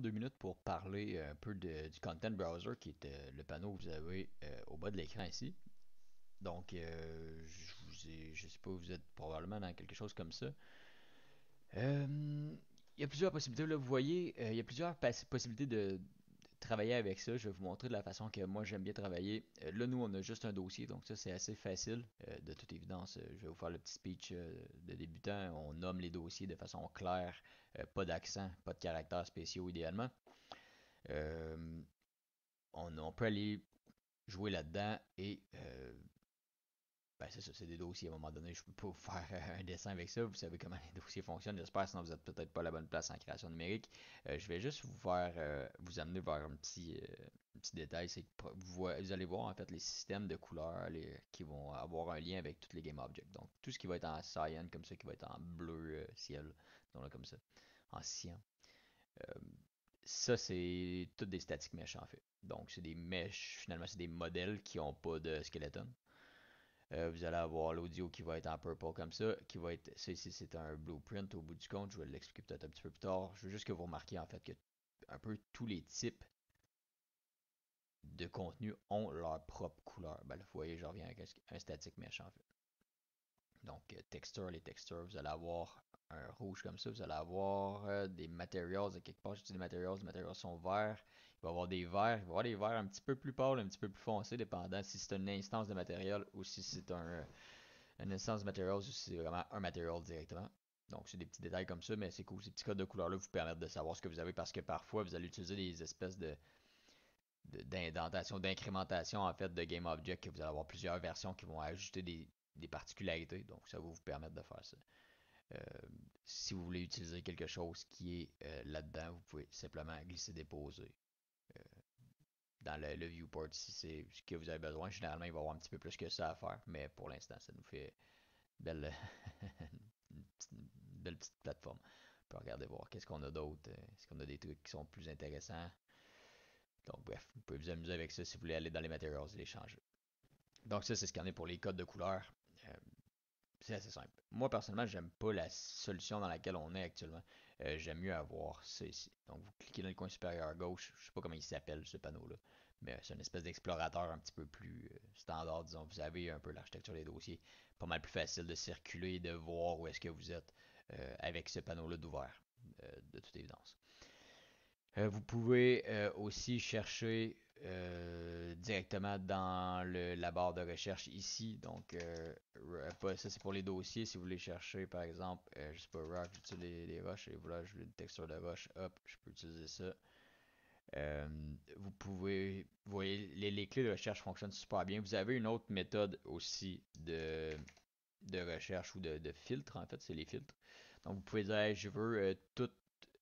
deux minutes pour parler euh, un peu du Content Browser, qui est euh, le panneau que vous avez euh, au bas de l'écran ici. Donc, je, ne je sais pas, vous êtes probablement dans quelque chose comme ça. il y a plusieurs possibilités. Là, vous voyez, il y a plusieurs possibilités de, avec ça. Je vais vous montrer de la façon que moi j'aime bien travailler. Euh, là, nous, on a juste un dossier, donc ça, c'est assez facile. Euh, de toute évidence, euh, je vais vous faire le petit speech de débutant. On nomme les dossiers de façon claire, pas d'accent, pas de caractères spéciaux idéalement. On, on, peut aller jouer là-dedans et c'est ça, c'est des dossiers. À un moment donné, je peux pas vous faire euh, un dessin avec ça. Vous savez comment les dossiers fonctionnent, j'espère, sinon vous n'êtes peut-être pas à la bonne place en création numérique. Euh, je vais juste vous faire euh, vous amener vers un petit, un petit détail. vous, allez voir en fait les systèmes de couleurs qui vont avoir un lien avec toutes les game Donc tout ce qui va être en cyan, comme ça, qui va être en bleu ciel, donc là comme ça, en cyan. ça, c'est toutes des statiques mèches en fait. Donc, c'est des mèches, finalement, c'est des modèles qui n'ont pas de skeleton. Euh, vous allez avoir l'audio qui va être en purple comme ça, qui va être, ça ici c'est un blueprint au bout du compte, je vais l'expliquer peut-être un petit peu plus tard. Je veux juste que vous remarquiez en fait que un peu tous les types de contenu ont leur propre couleur. Ben vous voyez, je reviens avec un, statique static en fait. Donc, euh, texture, les textures, vous allez avoir un rouge comme ça, vous allez avoir euh, des materials de quelque part. j'utilise des materials, les materials sont verts. Il va y avoir des verts, il va y avoir des verts un petit peu plus pâles, un petit peu plus foncés, dépendant si c'est une instance de matériel ou si c'est un, euh, une instance de materials ou si c'est vraiment un material directement. Donc, c'est des petits détails comme ça, mais c'est cool. Ces petits codes de couleur là vous permettent de savoir ce que vous avez parce que parfois, vous allez utiliser des espèces de, d'indentation, d'incrémentation en fait de Game Object que vous allez avoir plusieurs versions qui vont ajouter des, des particularités. Donc ça va vous permettre de faire ça si vous voulez utiliser quelque chose qui est euh, là-dedans, vous pouvez simplement glisser-déposer euh, dans le, viewport si c'est ce que vous avez besoin. Généralement, il va y avoir un petit peu plus que ça à faire, mais pour l'instant, ça nous fait une belle, plateforme. On peut regarder voir qu'est-ce qu'on a d'autre. Euh, est-ce qu'on a des trucs qui sont plus intéressants? Donc, bref, vous pouvez vous amuser avec ça si vous voulez aller dans les materials et les changer. Donc, ça, c'est ce qu'on a pour les codes de couleur. C'est assez simple. Moi, personnellement, j'aime pas la solution dans laquelle on est actuellement. Euh, j'aime mieux avoir ça ici. Donc, vous cliquez dans le coin supérieur à gauche. Je sais pas comment il s'appelle, ce panneau-là. Mais c'est une espèce d'explorateur un petit peu plus euh, standard, disons. Vous avez un peu l'architecture des dossiers. Pas mal plus facile de circuler, de voir où est-ce que vous êtes euh, avec ce panneau-là d'ouvert, de toute évidence. vous pouvez aussi chercher euh, directement dans la barre de recherche ici. Donc, euh, ça c'est pour les dossiers. Si vous voulez chercher, par exemple, euh, je sais pas, rock, j'utilise les, roches et voilà, je veux une texture de roche, hop, je peux utiliser ça. vous pouvez, vous voyez, les, clés de recherche fonctionnent super bien. Vous avez une autre méthode aussi de, de recherche ou de, de filtre, en fait, c'est les filtres. Donc, vous pouvez dire, je veux toutes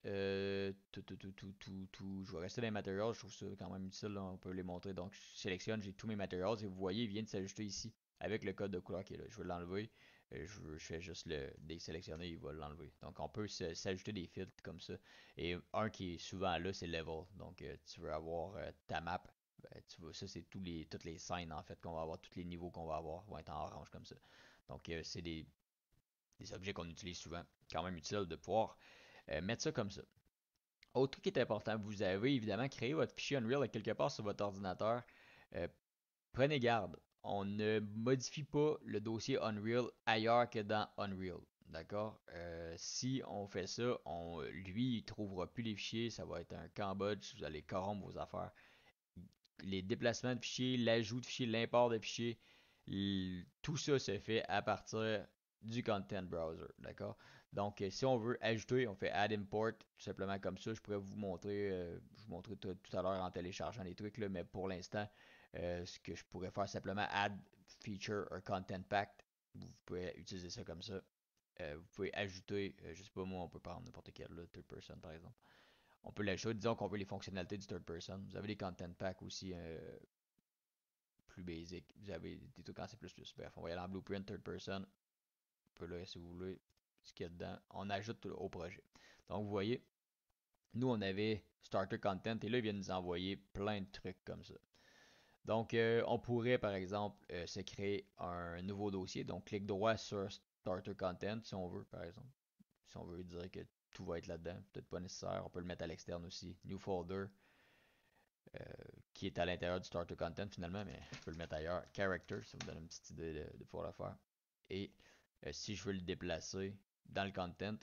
euh, tout, tout, tout, tout, tout, Je vais rester dans les materials, je trouve ça quand même utile, on peut les montrer. Donc je sélectionne, j'ai tous mes materials et vous voyez, il vient de s'ajuster ici avec le code de couleur qui est là. Je vais l'enlever. Euh, je, fais juste le désélectionner, il va l'enlever. Donc on peut s'ajouter des filtres comme ça. Et un qui est souvent là, c'est level. Donc euh, tu veux avoir ta map. Ben, ça c'est tous les, toutes les scènes en fait qu'on va avoir, tous les niveaux qu'on va avoir vont être en orange comme ça. Donc c'est des, des objets qu'on utilise souvent. Quand même utile de pouvoir euh, mettre ça comme ça. Autre truc qui est important, vous avez évidemment créé votre fichier Unreal quelque part sur votre ordinateur. Euh, prenez garde, on ne modifie pas le dossier Unreal ailleurs que dans Unreal. D'accord? Euh, si on fait ça, on, lui, il ne trouvera plus les fichiers. Ça va être un cambodge. Vous allez corrompre vos affaires. Les déplacements de fichiers, l'ajout de fichiers, l'import de fichiers, tout ça se fait à partir du Content Browser. D'accord? Donc, euh, si on veut ajouter, on fait add import, tout simplement comme ça. Je pourrais vous montrer, euh, je vous tout, à l'heure en téléchargeant les trucs, là, mais pour l'instant, euh, ce que je pourrais faire simplement add feature or content pack. Vous pouvez utiliser ça comme ça. vous pouvez ajouter, je sais pas moi, on peut prendre n'importe quel, là, third person par exemple. On peut l'ajouter, disons qu'on veut les fonctionnalités du third person. Vous avez des content packs aussi plus basiques. Vous avez des trucs en C++. Bref, on va y aller en blueprint third person. On peut là, si vous voulez, ce qu'il y a dedans, on ajoute au projet. Donc, vous voyez, nous, on avait Starter Content et là, il vient nous envoyer plein de trucs comme ça. Donc, euh, on pourrait, par exemple, euh, se créer un nouveau dossier. Donc, clic droit sur Starter Content si on veut, par exemple. Si on veut dire que tout va être là-dedans, peut-être pas nécessaire. On peut le mettre à l'externe aussi. New Folder. Euh, qui est à l'intérieur du starter content finalement, mais je peux le mettre ailleurs. Character, ça vous donne une petite idée de, de pouvoir le faire. Et si je veux le déplacer, dans le content,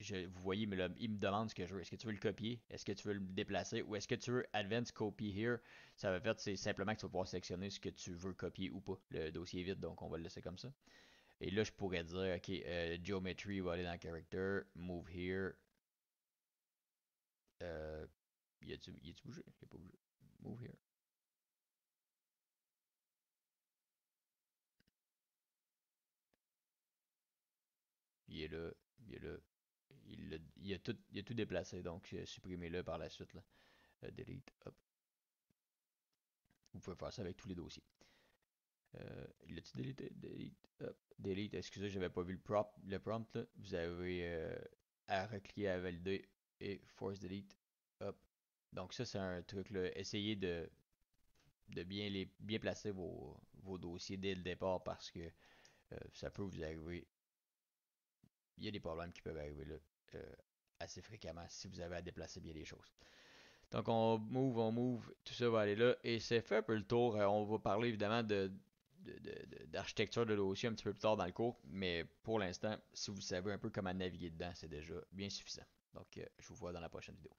vous voyez, il me demande ce que je veux. Est-ce que tu veux le copier? Est-ce que tu veux le déplacer? Ou est-ce que tu veux Advanced Copy Here? Ça va faire, c'est simplement que tu vas pouvoir sélectionner ce que tu veux copier ou pas. Le dossier est vide, donc on va le laisser comme ça. Et là, je pourrais dire, OK, euh, Geometry va aller dans Character, Move Here. Euh, a-tu bougé? Il a pas bougé. Move Here. il est là, il est là. Il, a, tout, il a tout déplacé, donc euh, supprimez-le par la suite. Euh, delete, hop. Vous pouvez faire ça avec tous les dossiers. Euh, il la Delete, hop. Delete, excusez, j'avais pas vu le, prop, le prompt. Vous avez euh, à recliquer à valider et force delete, hop. Donc ça, c'est un truc, là. essayez de, de bien, les, bien placer vos, vos dossiers dès le départ parce que ça peut vous arriver il y a des problèmes qui peuvent arriver là euh, assez fréquemment si vous avez à déplacer bien les choses. Donc on move, on move, tout ça va aller là. Et c'est fait un peu le tour. Euh, on va parler évidemment de, d'architecture de, de, dossier un petit peu plus tard dans le cours, mais pour l'instant, si vous savez un peu comment naviguer dedans, c'est déjà bien suffisant. Donc, euh, je vous vois dans la prochaine vidéo.